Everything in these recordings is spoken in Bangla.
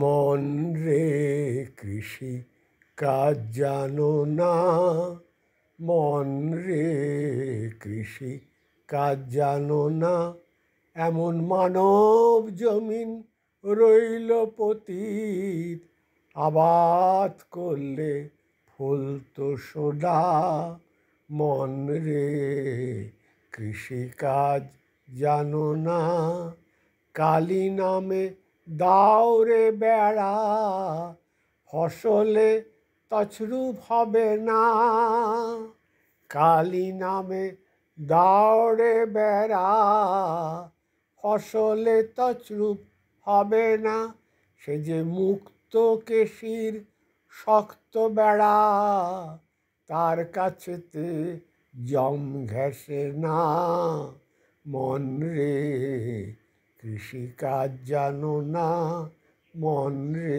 মন রে কৃষি কাজ জানো না মন রে কৃষি কাজ জানো না এমন মানব জমিন রইল পতীত আবাদ করলে ফুল তো সোডা মন রে কৃষিকাজ জানো না কালী নামে দাউরে বেড়া ফসলে তছরূপ হবে না কালী নামে দাওরে বেড়া ফসলে তছরূপ হবে না সে যে মুক্ত কেশির শক্ত বেড়া তার কাছেতে জম ঘেসে না মন রে কৃষিকাজ জানো না মন রে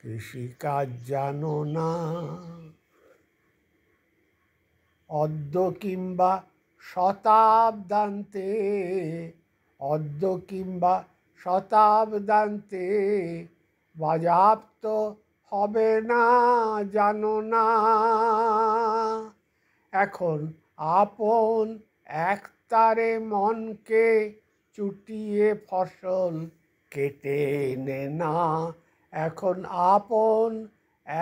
কৃষিকাজ জানো না অদ্য কিংবা শতাব্দান্তে অদ্য কিংবা শতাব্দান্তে বাজাপ্ত হবে না জানো না এখন আপন একতারে মনকে চুটিয়ে ফসল কেটে নে না এখন আপন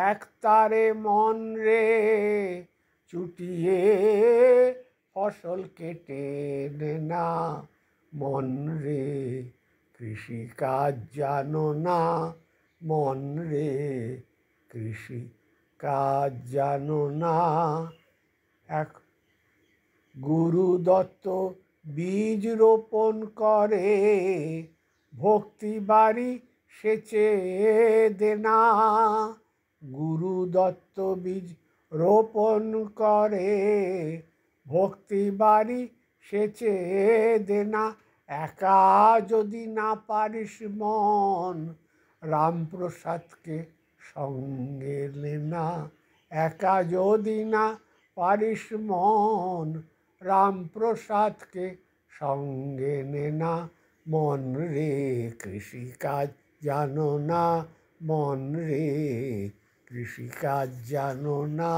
এক তারে মন রে চুটিয়ে ফসল কেটে নে না মন রে কৃষিকাজ জানো না মন রে কৃষি কাজ জানো না এক গুরু দত্ত বীজ রোপণ করে ভক্তি বাড়ি সেচে দেনা গুরু দত্ত বীজ রোপণ করে ভক্তি বাড়ি সেচে দেনা একা যদি না পারিস মন রামপ্রসাদকে সঙ্গে না একা যদি না পারিস মন রামপ্রসাদকে সঙ্গে নে না মন রে কৃষিকাজ জানো না মন রে কৃষিকাজ জানো না